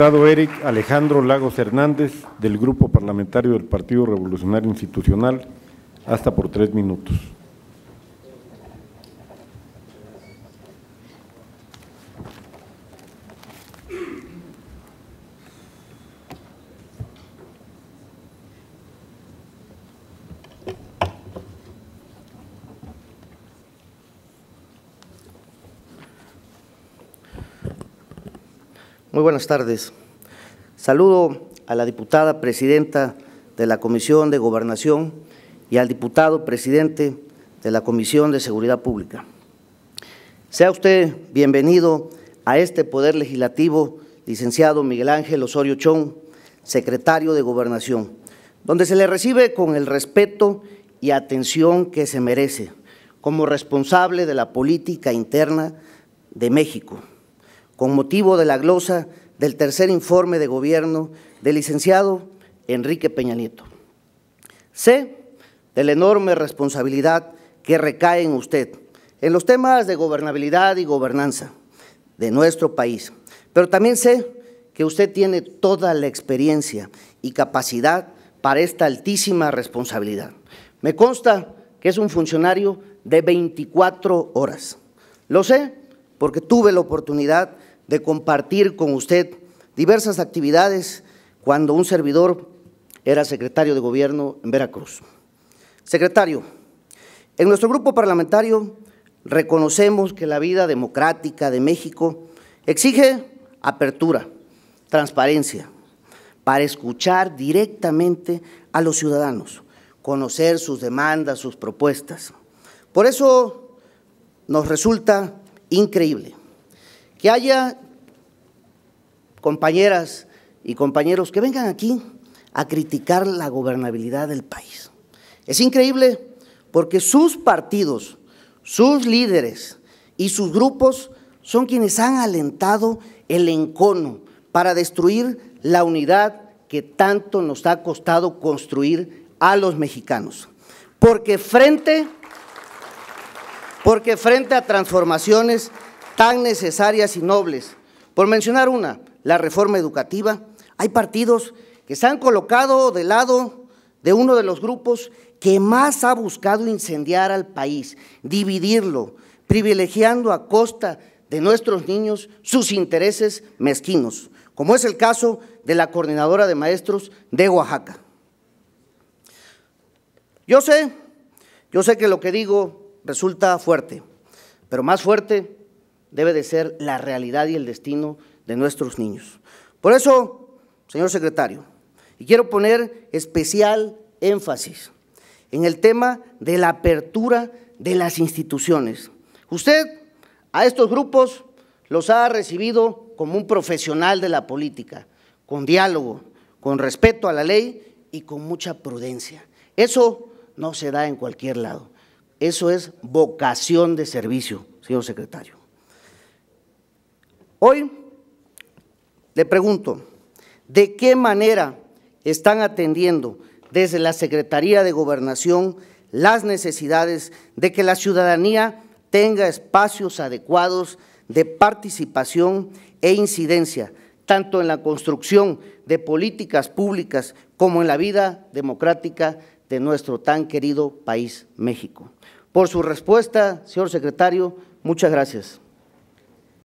Diputado Eric Alejandro Lagos Hernández, del Grupo Parlamentario del Partido Revolucionario Institucional, hasta por tres minutos. Muy buenas tardes. Saludo a la diputada presidenta de la Comisión de Gobernación y al diputado presidente de la Comisión de Seguridad Pública. Sea usted bienvenido a este Poder Legislativo, licenciado Miguel Ángel Osorio Chón, secretario de Gobernación, donde se le recibe con el respeto y atención que se merece como responsable de la política interna de México con motivo de la glosa del tercer informe de gobierno del licenciado Enrique Peña Nieto. Sé de la enorme responsabilidad que recae en usted en los temas de gobernabilidad y gobernanza de nuestro país, pero también sé que usted tiene toda la experiencia y capacidad para esta altísima responsabilidad. Me consta que es un funcionario de 24 horas. Lo sé porque tuve la oportunidad de de compartir con usted diversas actividades cuando un servidor era secretario de gobierno en Veracruz. Secretario, en nuestro grupo parlamentario reconocemos que la vida democrática de México exige apertura, transparencia, para escuchar directamente a los ciudadanos, conocer sus demandas, sus propuestas. Por eso nos resulta increíble que haya compañeras y compañeros que vengan aquí a criticar la gobernabilidad del país. Es increíble porque sus partidos, sus líderes y sus grupos son quienes han alentado el encono para destruir la unidad que tanto nos ha costado construir a los mexicanos. Porque frente, porque frente a transformaciones tan necesarias y nobles. Por mencionar una, la reforma educativa. Hay partidos que se han colocado del lado de uno de los grupos que más ha buscado incendiar al país, dividirlo, privilegiando a costa de nuestros niños sus intereses mezquinos, como es el caso de la coordinadora de maestros de Oaxaca. Yo sé, yo sé que lo que digo resulta fuerte, pero más fuerte debe de ser la realidad y el destino de nuestros niños. Por eso, señor secretario, y quiero poner especial énfasis en el tema de la apertura de las instituciones. Usted a estos grupos los ha recibido como un profesional de la política, con diálogo, con respeto a la ley y con mucha prudencia. Eso no se da en cualquier lado. Eso es vocación de servicio, señor secretario. Hoy le pregunto, ¿de qué manera están atendiendo desde la Secretaría de Gobernación las necesidades de que la ciudadanía tenga espacios adecuados de participación e incidencia, tanto en la construcción de políticas públicas como en la vida democrática de nuestro tan querido país, México. Por su respuesta, señor secretario, muchas gracias.